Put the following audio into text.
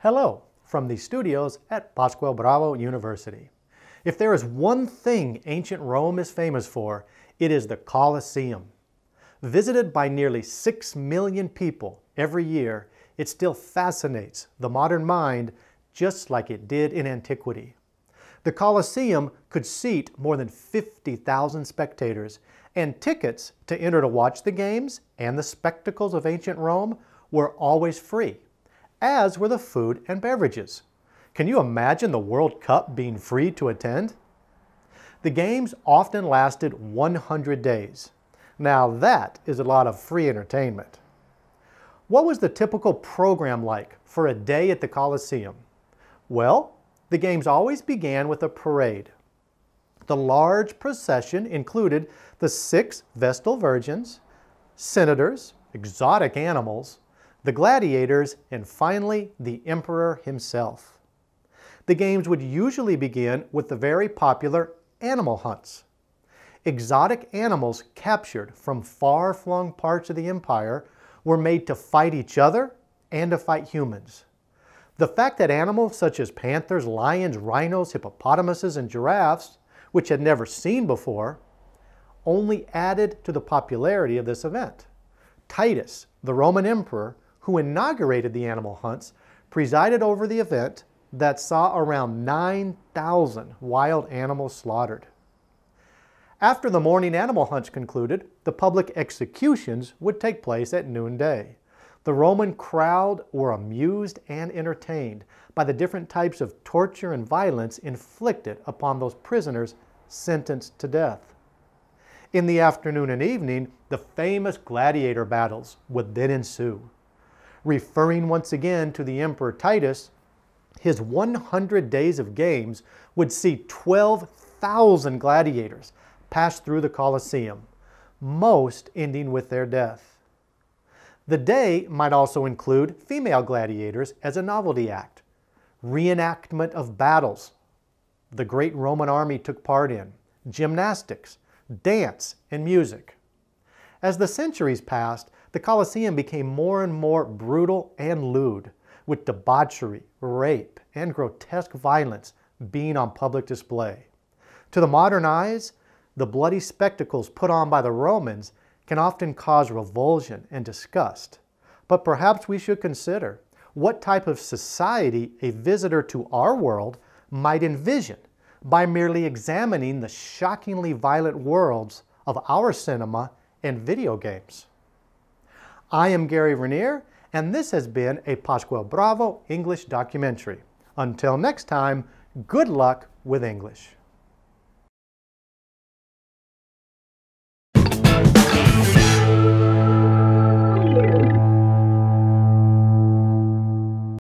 Hello from the studios at Pascual Bravo University. If there is one thing ancient Rome is famous for, it is the Colosseum. Visited by nearly 6 million people every year, it still fascinates the modern mind just like it did in antiquity. The Colosseum could seat more than 50,000 spectators, and tickets to enter to watch the games and the spectacles of ancient Rome were always free as were the food and beverages. Can you imagine the World Cup being free to attend? The games often lasted 100 days. Now that is a lot of free entertainment. What was the typical program like for a day at the Coliseum? Well, the games always began with a parade. The large procession included the six Vestal Virgins, senators, exotic animals, the gladiators, and finally the emperor himself. The games would usually begin with the very popular animal hunts. Exotic animals captured from far-flung parts of the empire were made to fight each other and to fight humans. The fact that animals such as panthers, lions, rhinos, hippopotamuses, and giraffes, which had never seen before, only added to the popularity of this event. Titus, the Roman emperor, who inaugurated the animal hunts, presided over the event that saw around 9,000 wild animals slaughtered. After the morning animal hunts concluded, the public executions would take place at noonday. The Roman crowd were amused and entertained by the different types of torture and violence inflicted upon those prisoners sentenced to death. In the afternoon and evening, the famous gladiator battles would then ensue referring once again to the Emperor Titus, his 100 days of games would see 12,000 gladiators pass through the Colosseum, most ending with their death. The day might also include female gladiators as a novelty act, reenactment of battles the great Roman army took part in, gymnastics, dance, and music. As the centuries passed, the Colosseum became more and more brutal and lewd, with debauchery, rape, and grotesque violence being on public display. To the modern eyes, the bloody spectacles put on by the Romans can often cause revulsion and disgust. But perhaps we should consider what type of society a visitor to our world might envision by merely examining the shockingly violent worlds of our cinema and video games. I am Gary Rainier, and this has been a Pascual Bravo English documentary. Until next time, good luck with English.